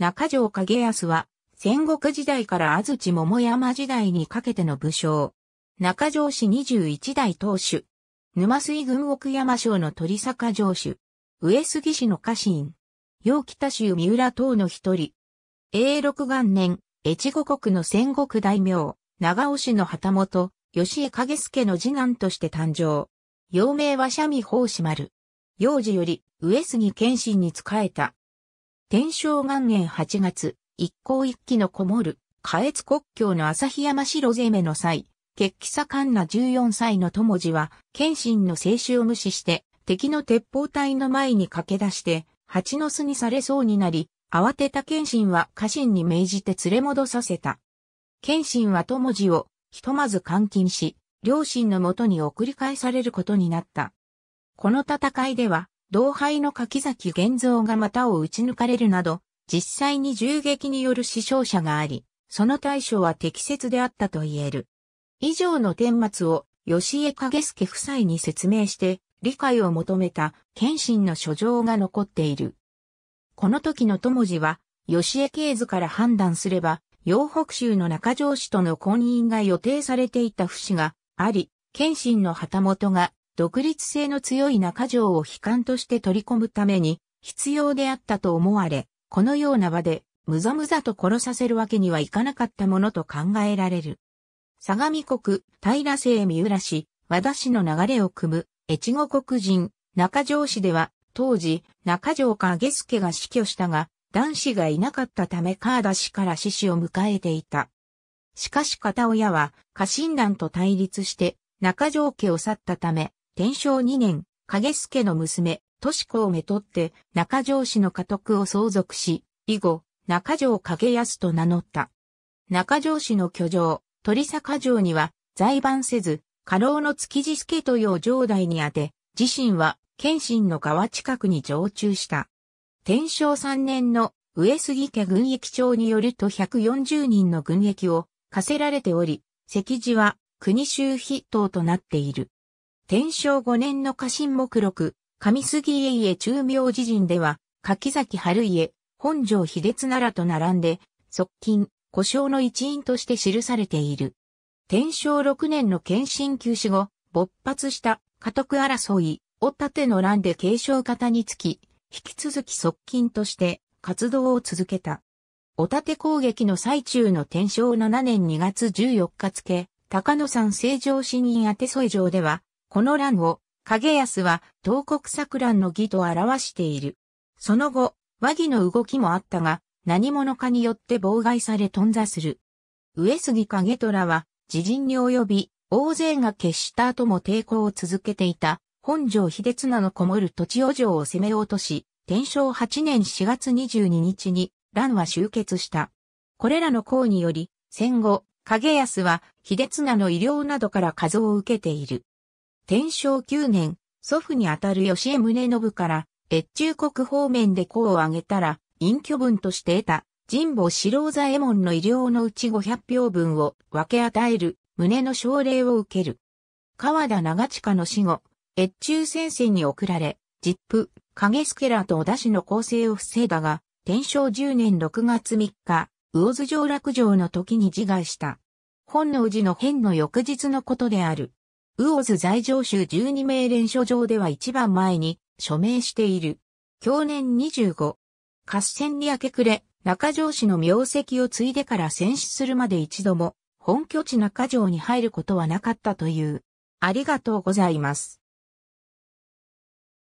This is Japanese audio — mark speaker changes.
Speaker 1: 中条景康は、戦国時代から安土桃山時代にかけての武将。中条氏21代当主。沼水郡奥山省の鳥坂城主。上杉氏の家臣。陽北州三浦等の一人。永禄元年、越後国の戦国大名、長尾氏の旗本、吉江影助の次男として誕生。幼名は三味法師丸。幼児より上杉謙信に仕えた。天正元年8月、一向一揆のこもる、下越国境の旭山城攻めの際、決起盛んな14歳の友治は、謙信の制止を無視して、敵の鉄砲隊の前に駆け出して、蜂の巣にされそうになり、慌てた謙信は家臣に命じて連れ戻させた。謙信は友治を、ひとまず監禁し、両親のもとに送り返されることになった。この戦いでは、同輩の柿崎玄三が股を打ち抜かれるなど、実際に銃撃による死傷者があり、その対処は適切であったと言える。以上の顛末を吉江影助夫妻に説明して理解を求めた謙信の書状が残っている。この時の友字は吉江経図から判断すれば、洋北州の中条氏との婚姻が予定されていた節があり、謙信の旗本が独立性の強い中条を悲観として取り込むために必要であったと思われ、このような場でむざむざと殺させるわけにはいかなかったものと考えられる。相模国、平成三浦市、和田市の流れを組む、越後国人、中条市では、当時、中条か下助が死去したが、男子がいなかったため川田氏から死死を迎えていた。しかし片親は、家臣団と対立して、中条家を去ったため、天正2年、影助の娘、敏子をめとって、中条氏の家督を相続し、以後、中条影康と名乗った。中条氏の居城、鳥坂城には、在番せず、家老の築地助豊う城代にあて、自身は、謙信の川近くに常駐した。天正3年の上杉家軍役長によると140人の軍役を課せられており、赤寺は国衆筆等となっている。天正5年の家臣目録、上杉家家中明寺人では、柿崎春家、本城秀津奈良と並んで、側近、故障の一員として記されている。天正6年の献身休止後、勃発した家督争い、をての乱で継承方につき、引き続き側近として活動を続けた。お盾攻撃の最中の天正7年2月14日付、高野山成城新院宛添城では、この欄を、影安は、東国作乱の儀と表している。その後、和議の動きもあったが、何者かによって妨害され頓挫する。上杉影虎は、自陣に及び、大勢が決した後も抵抗を続けていた、本城秀綱のこもる土地お城を攻め落とし、天正8年4月22日に、乱は終結した。これらの功により、戦後、影安は、秀綱の医療などから数を受けている。天正9年、祖父にあたる吉江宗信から、越中国方面で功を挙げたら、隠居分として得た、神保四郎左衛門の医療のうち500票分を分け与える、胸の奨励を受ける。川田長近の死後、越中戦線に送られ、実父、影助らとお田氏の構成を防いだが、天正10年6月3日、魚津城落城の時に自害した。本能寺の変の翌日のことである。ウオズ在場州12名連署上では一番前に署名している。去年25。合戦に明け暮れ、中城市の名跡を継いでから戦死するまで一度も、本拠地中城に入ることはなかったという。ありがとうございます。